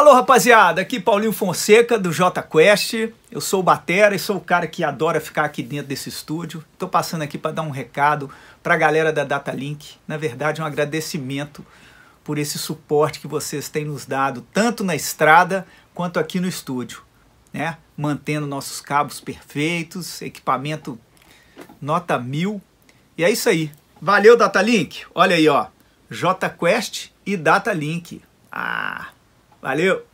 Alô, rapaziada, aqui Paulinho Fonseca do J Quest. Eu sou o Batera e sou o cara que adora ficar aqui dentro desse estúdio. Estou passando aqui para dar um recado para a galera da Datalink. Na verdade, um agradecimento por esse suporte que vocês têm nos dado, tanto na estrada quanto aqui no estúdio, né? Mantendo nossos cabos perfeitos, equipamento nota mil. E é isso aí. Valeu, Datalink. Olha aí, ó. J Quest e Datalink. Ah, Valeu!